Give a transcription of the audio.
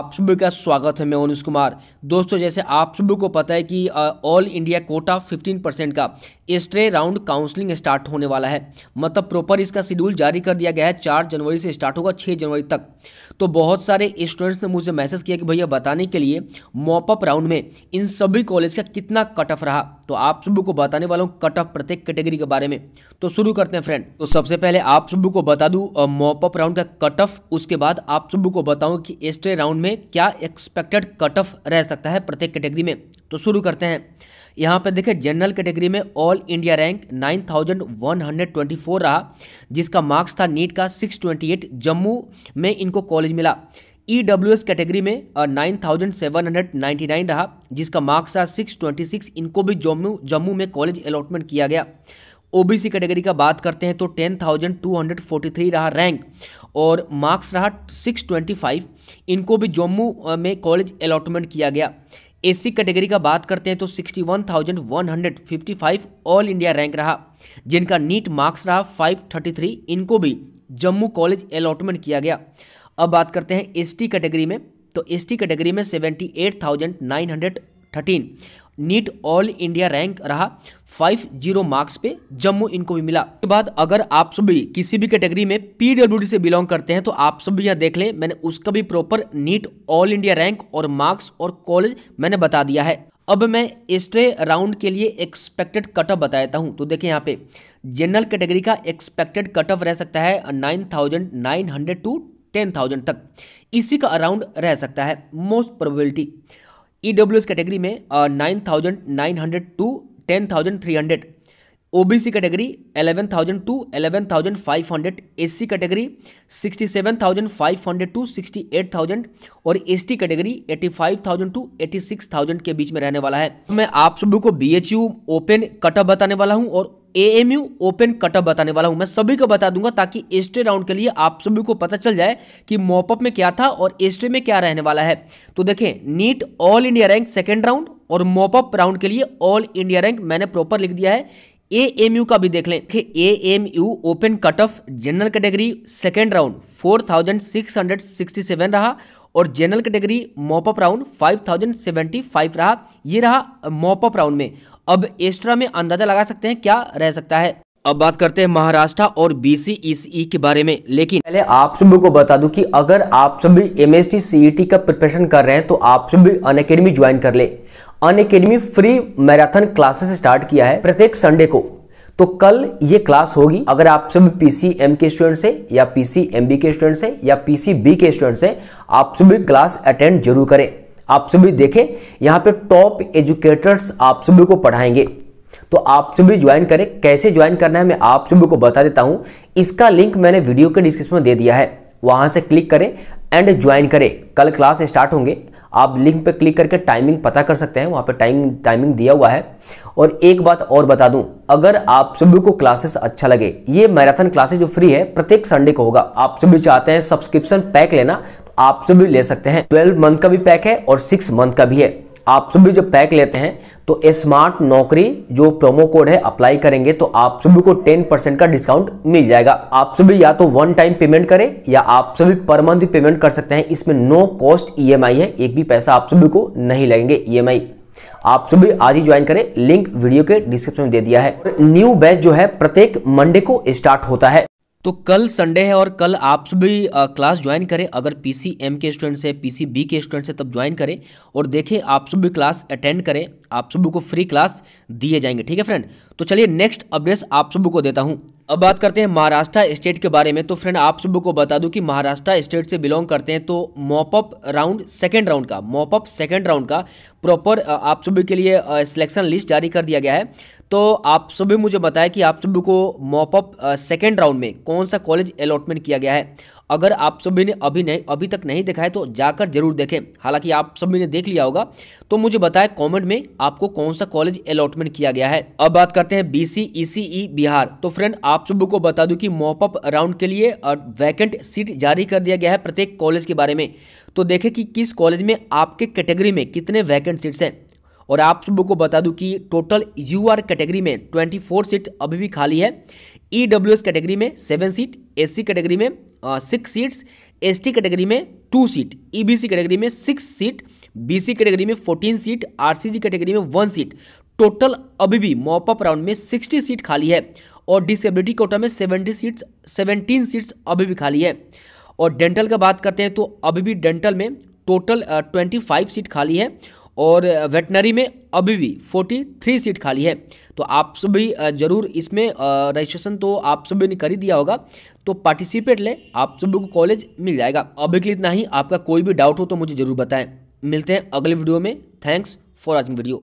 आप सभी का स्वागत है मैं ओनिस कुमार दोस्तों जैसे आप सभी को पता है कि ऑल इंडिया कोटा 15 परसेंट का स्ट्रे राउंड काउंसलिंग स्टार्ट होने वाला है मतलब प्रॉपर इसका शेड्यूल जारी कर दिया गया है चार जनवरी से स्टार्ट होगा छः जनवरी तक तो बहुत सारे स्टूडेंट्स ने मुझे मैसेज किया कि भैया बताने के लिए मॉपअप राउंड में इन सभी कॉलेज का कितना कट ऑफ रहा तो आप सभी को बताने वाला हूँ कट ऑफ प्रत्येक कैटेगरी के बारे में तो शुरू करते हैं फ्रेंड तो सबसे पहले आप सभी को बता दूँ मॉपअप राउंड का कट ऑफ उसके बाद आप सभी को बताऊँ कि स्ट्रे राउंड में क्या एक्सपेक्टेड कट ऑफ रह सकता है प्रत्येक कैटेगरी में तो शुरू करते हैं यहाँ पर देखें जनरल कैटेगरी में ऑल इंडिया रैंक 9124 रहा जिसका मार्क्स था नीट का 628 जम्मू में इनको कॉलेज मिला ई e कैटेगरी में नाइन रहा जिसका मार्क्स था सिक्स इनको भी जम्मू जम्मू में कॉलेज अलॉटमेंट किया गया ओबीसी कैटेगरी का बात करते हैं तो ten thousand two hundred forty three रहा रैंक और मार्क्स रहा सिक्स ट्वेंटी फाइव इनको भी जम्मू में कॉलेज अलॉटमेंट किया गया एससी कैटेगरी का बात करते हैं तो 61,155 ऑल इंडिया रैंक रहा जिनका नीट मार्क्स रहा 533 इनको भी जम्मू कॉलेज अलॉटमेंट किया गया अब बात करते हैं एसटी कैटेगरी में तो एसटी कैटेगरी में hundred thirteen NEET all India rank रहा फाइव जीरो मार्क्स पे जम्मू इनको भी मिला उसके बाद अगर आप सभी किसी भी कैटेगरी में पीडब्ल्यू से बिलोंग करते हैं तो आप सब भी यहाँ देख लें मैंने उसका भी proper NEET all India rank और मार्क्स और कॉलेज मैंने बता दिया है अब मैं एस्ट्रे राउंड के लिए एक्सपेक्टेड कट ऑफ बताता हूँ तो देखिए यहाँ पे जनरल कैटेगरी का एक्सपेक्टेड कट ऑफ रह सकता है nine thousand nine hundred to ten thousand तक इसी का अराउंड रह सकता है most probability E W S category में nine thousand nine hundred to ten thousand three hundred O B C category eleven thousand to eleven thousand five hundred S C category sixty seven thousand five hundred to sixty eight thousand और S T category eighty five thousand to eighty six thousand के बीच में रहने वाला है मैं आप सभी को B H U open cutoff बताने वाला हूँ और एएमयू ओपन कटअप बताने वाला हूं मैं सभी को बता दूंगा ताकि एस्ट्रे राउंड के लिए आप सभी को पता चल जाए कि मॉपअप में क्या था और एस्ट्रे में क्या रहने वाला है तो देखें NEET all India rank second round और मॉपअप राउंड के लिए ऑल इंडिया रैंक मैंने प्रॉपर लिख दिया है ए एम यू का भी देख लें A M U open cut off general category second round four thousand six hundred sixty seven रहा और general category mop up round five thousand seventy five रहा ये रहा मोपअप राउंड में अब एक्स्ट्रा में अंदाजा लगा सकते हैं क्या रह सकता है अब बात करते हैं महाराष्ट्र और बीसी e e के बारे में लेकिन पहले आप सभी को बता दूं कि अगर आप सभी एम एस टी का प्रिपरेशन कर रहे हैं तो आप सभी अन अकेडमी ज्वाइन कर ले Unacademy free marathon classes start किया है प्रत्येक संडे को तो कल ये क्लास होगी अगर आप सब पीसीएम के स्टूडेंट्स हैं या पीसीएमबी के स्टूडेंट्स हैं या पीसी बी के स्टूडेंट्स हैं आप सभी क्लास अटेंड जरूर करें आप सभी देखें यहाँ पे टॉप एजुकेटर्स आप सभी को पढ़ाएंगे तो आप सभी ज्वाइन करें कैसे ज्वाइन करना है मैं आप सभी को बता देता हूँ इसका लिंक मैंने वीडियो के डिस्क्रिप्शन में दे दिया है वहाँ से क्लिक करें एंड ज्वाइन करें कल क्लास स्टार्ट होंगे आप लिंक पे क्लिक करके टाइमिंग पता कर सकते हैं वहाँ पर टाइम टाइमिंग दिया हुआ है और एक बात और बता दूं अगर आप सभी को क्लासेस अच्छा लगे ये मैराथन क्लासेस जो फ्री है प्रत्येक संडे को होगा आप सभी चाहते हैं सब्सक्रिप्शन पैक लेना आप सभी ले सकते हैं ट्वेल्व मंथ का भी पैक है और सिक्स मंथ का भी है आप सभी जब पैक लेते हैं तो स्मार्ट नौकरी जो प्रोमो कोड है अप्लाई करेंगे तो आप सभी को 10 परसेंट का डिस्काउंट मिल जाएगा आप सभी या तो वन टाइम पेमेंट करें या आप सभी पर मंथ पेमेंट कर सकते हैं इसमें नो कॉस्ट ईएमआई है एक भी पैसा आप सभी को नहीं लगेंगे ईएमआई e आप सभी आज ही ज्वाइन करें लिंक वीडियो के डिस्क्रिप्शन में दे दिया है न्यू बैच जो है प्रत्येक मंडे को स्टार्ट होता है तो कल संडे है और कल आप भी आ, क्लास ज्वाइन करें अगर पी सी एम के स्टूडेंट्स हैं पी सी बी के स्टूडेंट्स हैं तब ज्वाइन करें और देखें आप सब भी क्लास अटेंड करें आप सब को फ्री क्लास दिए जाएंगे ठीक है फ्रेंड तो चलिए नेक्स्ट अपडेट्स आप सब को देता हूँ अब बात करते हैं महाराष्ट्र स्टेट के बारे में तो फ्रेंड आप सबको बता दूं कि महाराष्ट्र स्टेट से बिलोंग करते हैं तो मॉपअप राउंड सेकंड राउंड का मॉपअप सेकंड राउंड का प्रॉपर आप सभी के लिए सिलेक्शन लिस्ट जारी कर दिया गया है तो आप सभी मुझे बताएं कि आप सभी को मॉपअप सेकेंड राउंड में कौन सा कॉलेज अलॉटमेंट किया गया है अगर आप सभी ने अभी नहीं अभी तक नहीं देखा है तो जाकर जरूर देखें हालांकि आप सभी ने देख लिया होगा तो मुझे बताएं कमेंट में आपको कौन सा कॉलेज अलॉटमेंट किया गया है अब बात करते हैं BC ECE e e, Bihar तो फ्रेंड आप सबको को बता दूं कि मॉपअप राउंड के लिए वैकेंट सीट जारी कर दिया गया है प्रत्येक कॉलेज के बारे में तो देखें कि किस कॉलेज में आपके कैटेगरी में कितने वैकेंट सीट्स हैं और आप सबको को बता दूं कि टोटल यू आर कैटेगरी में 24 सीट अभी भी खाली है ई डब्ल्यू एस कैटेगरी में 7 सीट एस सी कैटेगरी में सिक्स सीट्स एसटी कैटेगरी में टू सीट ईबीसी कैटेगरी में सिक्स सीट बीसी कैटेगरी में फोर्टीन सीट आरसीजी कैटेगरी में वन सीट टोटल अभी भी मॉपअप राउंड में सिक्सटी सीट खाली है और डिसेबिलिटी कोटा में सेवेंटी सीट्स सेवेंटीन सीट्स अभी भी खाली है और डेंटल का बात करते हैं तो अभी भी डेंटल में टोटल ट्वेंटी फाइव सीट खाली है और वेटनरी में अभी भी 43 सीट खाली है तो आप सभी ज़रूर इसमें रजिस्ट्रेशन तो आप सभी ने कर ही दिया होगा तो पार्टिसिपेट लें आप सभी को कॉलेज मिल जाएगा अभी के लिए इतना ही आपका कोई भी डाउट हो तो मुझे ज़रूर बताएं मिलते हैं अगले वीडियो में थैंक्स फॉर वॉचिंग वीडियो